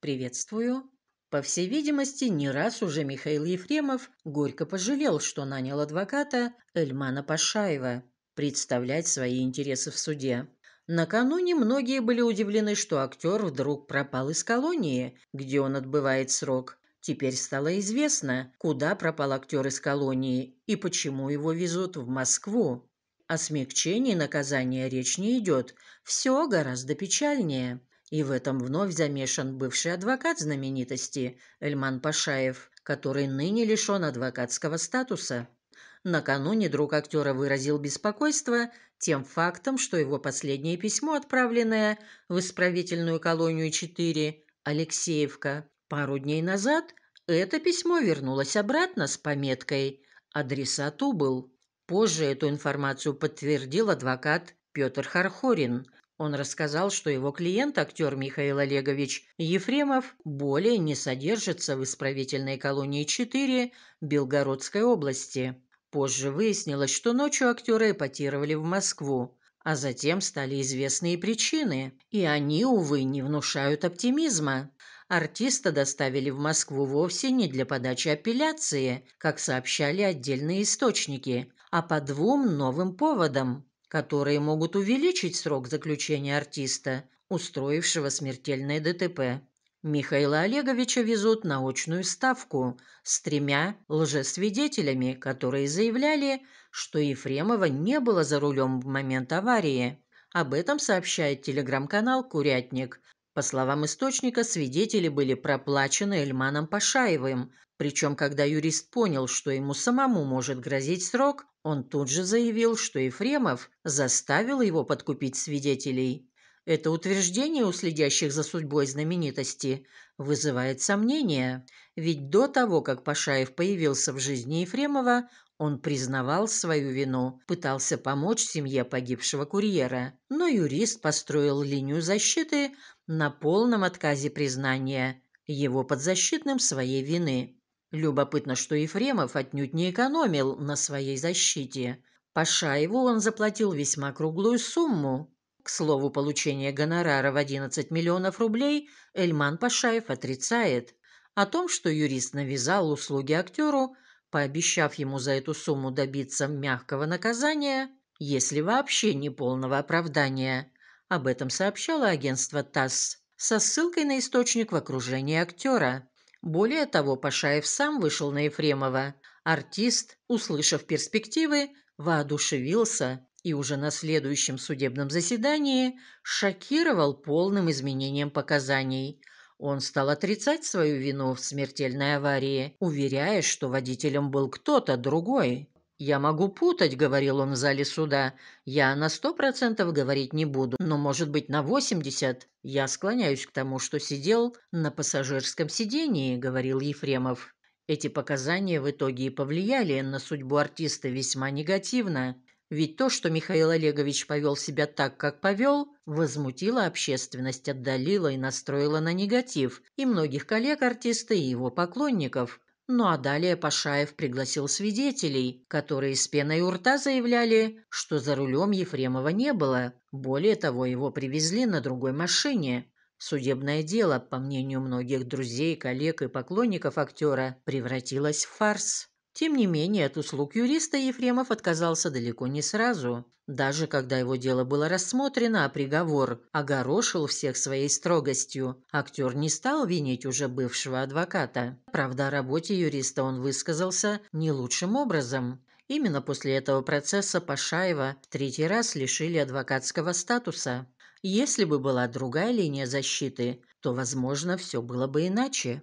«Приветствую». По всей видимости, не раз уже Михаил Ефремов горько пожалел, что нанял адвоката Эльмана Пашаева представлять свои интересы в суде. Накануне многие были удивлены, что актер вдруг пропал из колонии, где он отбывает срок. Теперь стало известно, куда пропал актер из колонии и почему его везут в Москву. О смягчении наказания речь не идет. Все гораздо печальнее. И в этом вновь замешан бывший адвокат знаменитости Эльман Пашаев, который ныне лишен адвокатского статуса. Накануне друг актера выразил беспокойство тем фактом, что его последнее письмо, отправленное в исправительную колонию 4 Алексеевка пару дней назад, это письмо вернулось обратно с пометкой «Адресат убыл». Позже эту информацию подтвердил адвокат Петр Хархорин – он рассказал, что его клиент, актер Михаил Олегович Ефремов, более не содержится в исправительной колонии 4 Белгородской области. Позже выяснилось, что ночью актеры эпатировали в Москву, а затем стали известные причины, и они, увы, не внушают оптимизма. Артиста доставили в Москву вовсе не для подачи апелляции, как сообщали отдельные источники, а по двум новым поводам которые могут увеличить срок заключения артиста, устроившего смертельное ДТП. Михаила Олеговича везут на очную ставку с тремя лжесвидетелями, которые заявляли, что Ефремова не было за рулем в момент аварии. Об этом сообщает телеграм-канал «Курятник». По словам источника, свидетели были проплачены Эльманом Пашаевым, причем, когда юрист понял, что ему самому может грозить срок, он тут же заявил, что Ефремов заставил его подкупить свидетелей. Это утверждение у следящих за судьбой знаменитости вызывает сомнения, ведь до того, как Пашаев появился в жизни Ефремова, он признавал свою вину, пытался помочь семье погибшего курьера, но юрист построил линию защиты на полном отказе признания его подзащитным своей вины. Любопытно, что Ефремов отнюдь не экономил на своей защите. Пашаеву он заплатил весьма круглую сумму. К слову, получение гонорара в 11 миллионов рублей Эльман Пашаев отрицает. О том, что юрист навязал услуги актеру, пообещав ему за эту сумму добиться мягкого наказания, если вообще не полного оправдания. Об этом сообщало агентство ТАСС со ссылкой на источник в окружении актера. Более того, Пашаев сам вышел на Ефремова. Артист, услышав перспективы, воодушевился и уже на следующем судебном заседании шокировал полным изменением показаний. Он стал отрицать свою вину в смертельной аварии, уверяя, что водителем был кто-то другой. «Я могу путать», — говорил он в зале суда. «Я на сто процентов говорить не буду, но, может быть, на восемьдесят. Я склоняюсь к тому, что сидел на пассажирском сидении», — говорил Ефремов. Эти показания в итоге и повлияли на судьбу артиста весьма негативно. Ведь то, что Михаил Олегович повел себя так, как повел, возмутило общественность, отдалило и настроило на негатив и многих коллег артиста, и его поклонников. Ну а далее Пашаев пригласил свидетелей, которые с пеной у рта заявляли, что за рулем Ефремова не было. Более того, его привезли на другой машине. Судебное дело, по мнению многих друзей, коллег и поклонников актера, превратилось в фарс. Тем не менее, от услуг юриста Ефремов отказался далеко не сразу. Даже когда его дело было рассмотрено, а приговор огорошил всех своей строгостью, актер не стал винить уже бывшего адвоката. Правда, о работе юриста он высказался не лучшим образом. Именно после этого процесса Пашаева в третий раз лишили адвокатского статуса. Если бы была другая линия защиты, то, возможно, все было бы иначе.